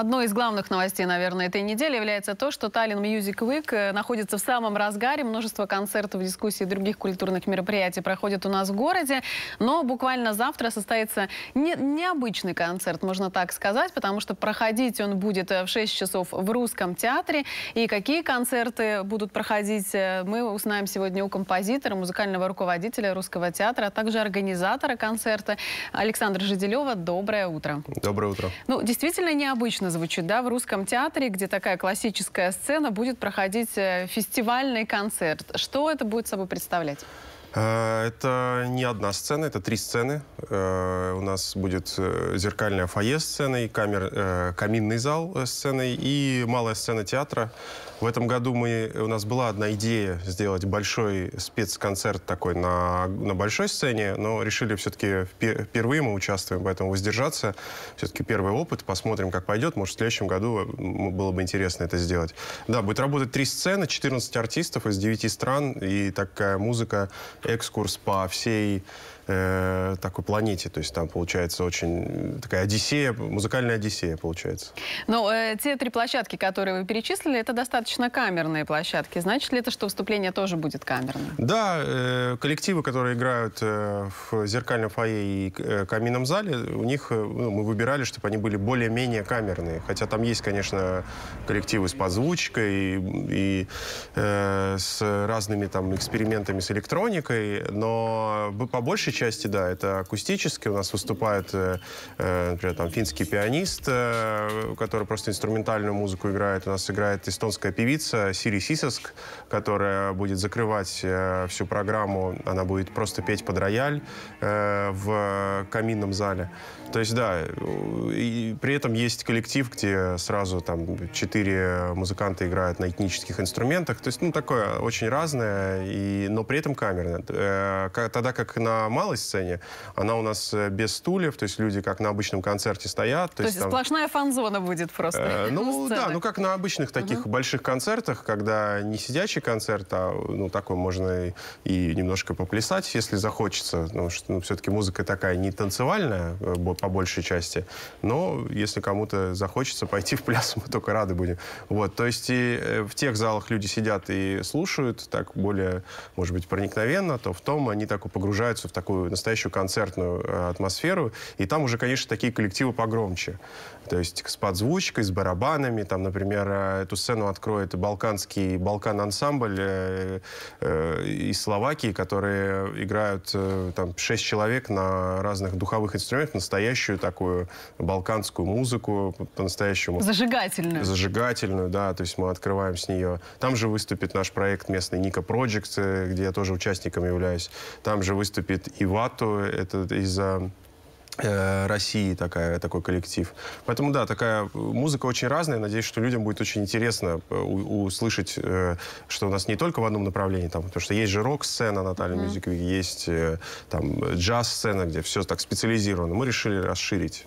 Одной из главных новостей, наверное, этой недели является то, что Таллин Music Week э, находится в самом разгаре. Множество концертов, дискуссий и других культурных мероприятий проходят у нас в городе. Но буквально завтра состоится не, необычный концерт, можно так сказать, потому что проходить он будет э, в 6 часов в Русском театре. И какие концерты будут проходить, э, мы узнаем сегодня у композитора, музыкального руководителя Русского театра, а также организатора концерта Александра Жиделева. Доброе утро. Доброе утро. Ну, действительно необычно Интересно звучит, да? В русском театре, где такая классическая сцена, будет проходить э, фестивальный концерт. Что это будет собой представлять? Э, это не одна сцена, это три сцены. Э, у нас будет э, зеркальное фойе сценой, камер, каминный зал сценой и малая сцена театра. В этом году мы, у нас была одна идея сделать большой спецконцерт такой на, на большой сцене, но решили все-таки впервые мы участвуем, поэтому воздержаться. Все-таки первый опыт, посмотрим, как пойдет. Может, в следующем году было бы интересно это сделать. Да, будет работать три сцены, 14 артистов из 9 стран, и такая музыка экскурс по всей Э, такой планете. То есть там получается очень такая одиссея, музыкальная одиссея получается. Но ну, э, те три площадки, которые вы перечислили, это достаточно камерные площадки. Значит ли это, что выступление тоже будет камерным? Да, э, коллективы, которые играют э, в «Зеркальном фойе» и э, «Каминном зале», у них э, ну, мы выбирали, чтобы они были более-менее камерные. Хотя там есть, конечно, коллективы с подзвучкой и, и э, с разными там экспериментами с электроникой, но по большей части, да, это акустически У нас выступает, э, э, например, там, финский пианист, э, который просто инструментальную музыку играет. У нас играет эстонская певица Сири Сисоск, которая будет закрывать всю программу. Она будет просто петь под рояль в каминном зале. То есть, да, и при этом есть коллектив, где сразу там четыре музыканта играют на этнических инструментах. То есть, ну, такое очень разное, и, но при этом камерное. Тогда как на малом малой сцене, она у нас э, без стульев, то есть люди как на обычном концерте стоят. То, то есть, есть там... сплошная фан-зона будет просто. Э, ну да, ну как на обычных таких угу. больших концертах, когда не сидячий концерт, а ну такой можно и, и немножко поплясать, если захочется, потому что ну, ну все-таки музыка такая не танцевальная э, по большей части, но если кому-то захочется пойти в пляс, мы только рады будем. Вот, то есть и э, в тех залах люди сидят и слушают так более, может быть, проникновенно, то в том они так погружаются в такой такую настоящую концертную э, атмосферу. И там уже, конечно, такие коллективы погромче. То есть с подзвучкой, с барабанами. Там, например, э, эту сцену откроет балканский Балкан-ансамбль э, из Словакии, которые играют там шесть человек на разных духовых инструментах настоящую такую балканскую музыку по-настоящему. Зажигательную. Зажигательную, да. То есть мы открываем с нее. Там же выступит наш проект местный Ника Project, где я тоже участником являюсь. Там же выступит и вату, это из-за э, России такая, такой коллектив. Поэтому, да, такая э, музыка очень разная. Надеюсь, что людям будет очень интересно э, услышать, что у нас не только в одном направлении, там, потому что есть же рок-сцена Наталья mm-hmm. есть там джаз-сцена, где все так специализировано. Мы решили расширить.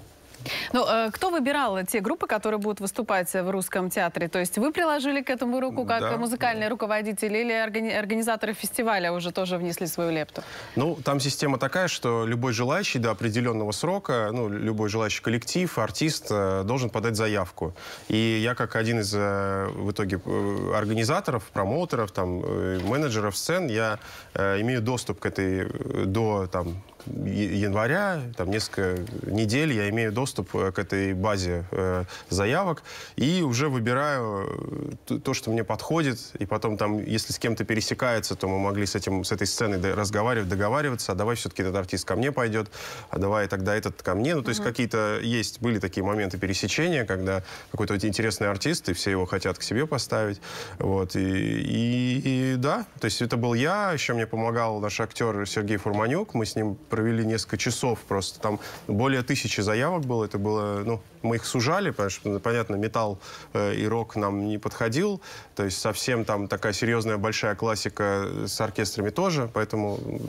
Ну, э, кто выбирал те группы, которые будут выступать в русском театре? То есть вы приложили к этому руку как да, музыкальный да. руководитель или органи организаторы фестиваля уже тоже внесли свою лепту? Ну, там система такая, что любой желающий до определенного срока, ну, любой желающий коллектив, артист э, должен подать заявку. И я как один из э, в итоге э, организаторов, промоутеров, там, э, менеджеров сцен, я э, имею доступ к этой, до там, января, там несколько недель я имею доступ э, к этой базе э, заявок и уже выбираю э, то, что мне подходит. И потом там, если с кем-то пересекается, то мы могли с, этим, с этой сценой разговаривать, договариваться, а давай все-таки этот артист ко мне пойдет, а давай тогда этот ко мне. Ну, то есть mm-hmm. какие-то есть, были такие моменты пересечения, когда какой-то интересный артист, и все его хотят к себе поставить. Вот, и, и, и да, то есть это был я, еще мне помогал наш актер Сергей Фурманюк, мы с ним провели несколько часов просто. Там более тысячи заявок было. Это было, ну, мы их сужали, потому что, понятно, металл э, и рок нам не подходил. То есть совсем там такая серьезная большая классика э, с оркестрами тоже. Поэтому э,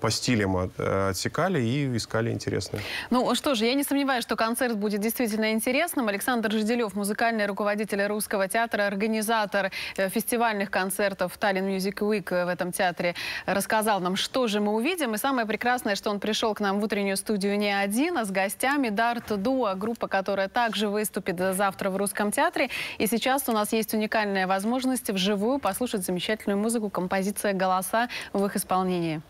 по стилям от, э, отсекали и искали интересное Ну что же, я не сомневаюсь, что концерт будет действительно интересным. Александр Жиделев, музыкальный руководитель Русского театра, организатор фестивальных концертов Таллин Music Week в этом театре, рассказал нам, что же мы увидим. И самое прекрасное прекрасное, что он пришел к нам в утреннюю студию не один, а с гостями Дарт Дуа, группа, которая также выступит завтра в Русском театре. И сейчас у нас есть уникальная возможность вживую послушать замечательную музыку, композиция «Голоса» в их исполнении.